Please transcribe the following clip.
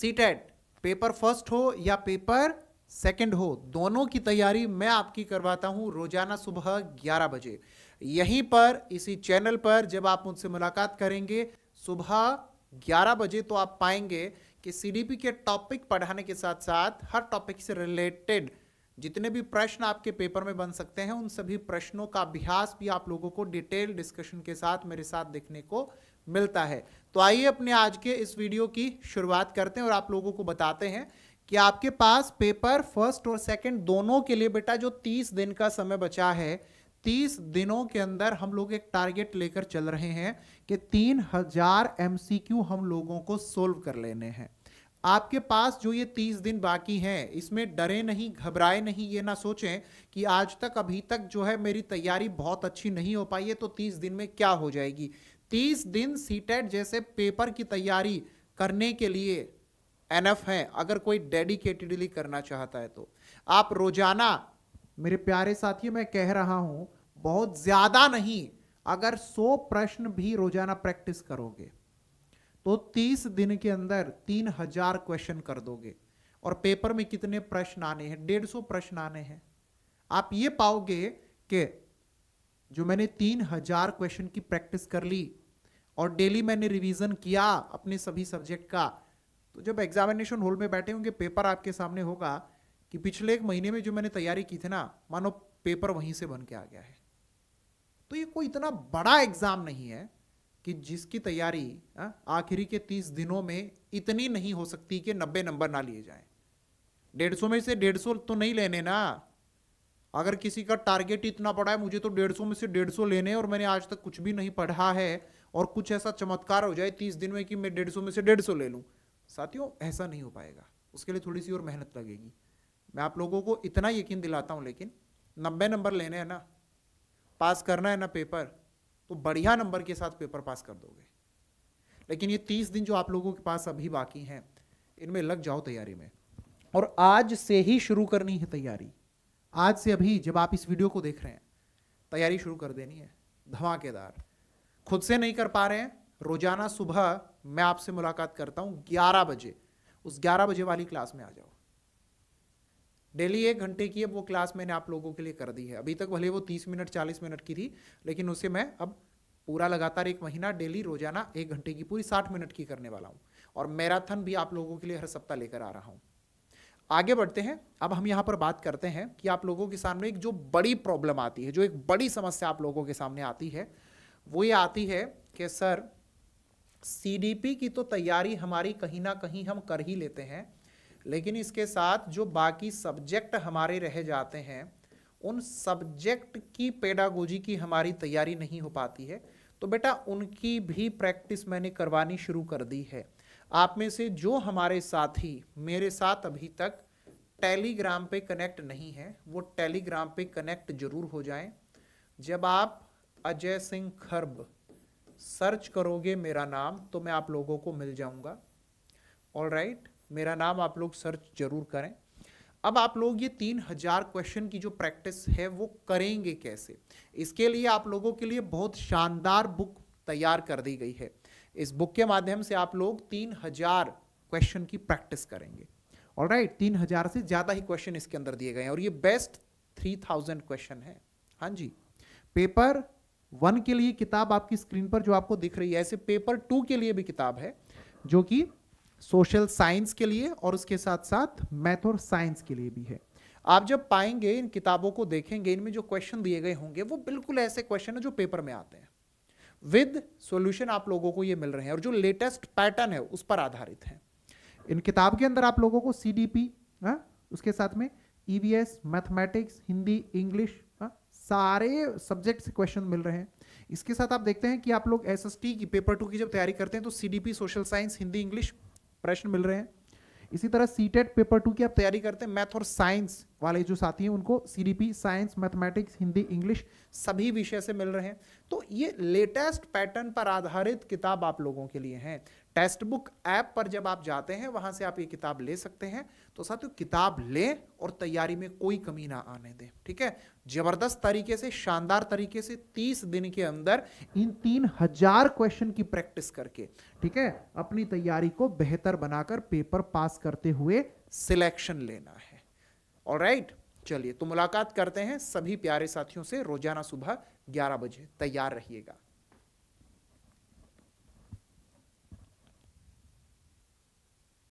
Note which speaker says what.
Speaker 1: CTET paper first हो या paper second हो दोनों की तैयारी मैं आपकी करवाता हूं रोजाना सुबह 11 बजे यहीं पर इसी चैनल पर जब आप मुझसे मुलाकात करेंगे सुबह 11 बजे तो आप पाएंगे कि सीडीपी के टॉपिक पढ़ाने के साथ साथ हर टॉपिक से रिलेटेड जितने भी प्रश्न आपके पेपर में बन सकते हैं उन सभी प्रश्नों का अभ्यास भी आप लोगों को डिटेल डिस्कशन के साथ मेरे साथ देखने को मिलता है तो आइए अपने आज के इस वीडियो की शुरुआत करते हैं और आप लोगों को बताते हैं कि आपके पास पेपर फर्स्ट और सेकंड दोनों के लिए बेटा जो 30 दिन का समय बचा है 30 दिनों के अंदर हम लोग एक टारगेट लेकर चल रहे हैं कि 3000 एमसीक्यू हम लोगों को सोल्व कर लेने हैं आपके पास जो ये तीस दिन बाकी हैं इसमें डरे नहीं घबराए नहीं ये ना सोचें कि आज तक अभी तक जो है मेरी तैयारी बहुत अच्छी नहीं हो पाई है तो तीस दिन में क्या हो जाएगी तीस दिन सीटेट जैसे पेपर की तैयारी करने के लिए एफ है अगर कोई डेडिकेटेडली करना चाहता है तो आप रोजाना मेरे प्यारे साथियों मैं कह रहा हूं बहुत ज्यादा नहीं अगर सौ प्रश्न भी रोजाना प्रैक्टिस करोगे तो 30 दिन के अंदर 3000 क्वेश्चन कर दोगे और पेपर में कितने प्रश्न आने हैं डेढ़ सौ प्रश्न आने हैं आप ये पाओगे कि जो मैंने तीन हजार क्वेश्चन की प्रैक्टिस कर ली और डेली मैंने रिवीजन किया अपने सभी सब्जेक्ट का तो जब एग्जामिनेशन हॉल में बैठे होंगे पेपर आपके सामने होगा कि पिछले एक महीने में जो मैंने तैयारी की थी ना मानो पेपर वहीं से बन के आ गया है तो ये कोई इतना बड़ा एग्जाम नहीं है कि जिसकी तैयारी आखिरी के तीस दिनों में इतनी नहीं हो सकती कि नब्बे नंबर ना लिए जाएं डेढ़ सौ में से डेढ़ सौ तो नहीं लेने ना अगर किसी का टारगेट इतना पड़ा है मुझे तो डेढ़ सौ में से डेढ़ सौ लेने और मैंने आज तक कुछ भी नहीं पढ़ा है और कुछ ऐसा चमत्कार हो जाए तीस दिन में कि मैं डेढ़ सौ में से डेढ़ सौ ले लूँ साथियों ऐसा नहीं हो पाएगा उसके लिए थोड़ी सी और मेहनत लगेगी मैं आप लोगों को इतना यकीन दिलाता हूँ लेकिन नब्बे नंबर लेने हैं ना पास करना है ना पेपर तो बढ़िया नंबर के साथ पेपर पास कर दोगे लेकिन ये तीस दिन जो आप लोगों के पास अभी बाकी हैं इनमें लग जाओ तैयारी में और आज से ही शुरू करनी है तैयारी आज से अभी जब आप इस वीडियो को देख रहे हैं तैयारी शुरू कर देनी है धमाकेदार खुद से नहीं कर पा रहे हैं रोजाना सुबह मैं आपसे मुलाकात करता हूँ ग्यारह बजे उस ग्यारह बजे वाली क्लास में आ जाओ डेली एक घंटे की अब वो क्लास मैंने आप लोगों के लिए कर दी है अभी तक भले वो तीस मिनट चालीस मिनट की थी लेकिन उसे मैं अब पूरा लगातार एक महीना डेली रोजाना एक घंटे की पूरी साठ मिनट की करने वाला हूँ और मैराथन भी आप लोगों के लिए हर सप्ताह लेकर आ रहा हूँ आगे बढ़ते हैं अब हम यहाँ पर बात करते हैं कि आप लोगों के सामने एक जो बड़ी प्रॉब्लम आती है जो एक बड़ी समस्या आप लोगों के सामने आती है वो ये आती है कि सर सी की तो तैयारी हमारी कहीं ना कहीं हम कर ही लेते हैं लेकिन इसके साथ जो बाकी सब्जेक्ट हमारे रह जाते हैं उन सब्जेक्ट की पेडागोजी की हमारी तैयारी नहीं हो पाती है तो बेटा उनकी भी प्रैक्टिस मैंने करवानी शुरू कर दी है आप में से जो हमारे साथी मेरे साथ अभी तक टेलीग्राम पे कनेक्ट नहीं है वो टेलीग्राम पे कनेक्ट जरूर हो जाएं जब आप अजय सिंह खर्ब सर्च करोगे मेरा नाम तो मैं आप लोगों को मिल जाऊंगा ऑल राइट right? मेरा नाम आप लोग सर्च जरूर करें अब आप लोग ये तीन हजार क्वेश्चन की जो प्रैक्टिस है वो करेंगे कैसे इसके लिए आप लोगों के लिए बहुत शानदार बुक तैयार कर दी गई है इस बुक के माध्यम से आप लोग तीन हजार क्वेश्चन की प्रैक्टिस करेंगे और राइट तीन हजार से ज़्यादा ही क्वेश्चन इसके अंदर दिए गए हैं और ये बेस्ट थ्री थाउजेंड क्वेश्चन है हाँ जी पेपर वन के लिए किताब आपकी स्क्रीन पर जो आपको दिख रही है ऐसे पेपर टू के लिए भी किताब है जो कि सोशल साइंस के लिए और उसके साथ साथ मैथ और साइंस के लिए भी है आप जब पाएंगे इन किताबों को देखेंगे इनमें जो क्वेश्चन दिए गए होंगे वो बिल्कुल ऐसे क्वेश्चन है जो पेपर में आते हैं विद सॉल्यूशन आप लोगों को ये मिल रहे हैं और जो लेटेस्ट पैटर्न है उस पर आधारित है इन किताब के अंदर आप लोगों को सी डी पी उसके साथ में E V S mathematics Hindi English हाँ, सारे सब्जेक्ट से क्वेश्चन मिल रहे हैं इसके साथ आप देखते हैं कि आप लोग एस एस टी की पेपर टू की जब तैयारी करते हैं तो C D P social science Hindi English प्रश्न मिल रहे हैं इसी तरह टेट पेपर टू की आप तैयारी करते हैं मैथ और साइंस वाले जो साथी हैं उनको CDP science mathematics Hindi English सभी विषय से मिल रहे हैं तो ये लेटेस्ट पैटर्न पर आधारित किताब आप लोगों के लिए हैं टेक्स्ट बुक ऐप पर जब आप जाते हैं वहां से आप ये किताब ले सकते हैं तो साथियों किताब ले और तैयारी में कोई कमी ना आने दें ठीक है जबरदस्त तरीके से शानदार तरीके से 30 दिन के अंदर इन तीन हजार क्वेश्चन की प्रैक्टिस करके ठीक है अपनी तैयारी को बेहतर बनाकर पेपर पास करते हुए सिलेक्शन लेना है और राइट चलिए तो मुलाकात करते हैं सभी प्यारे साथियों से रोजाना सुबह ग्यारह बजे तैयार रहिएगा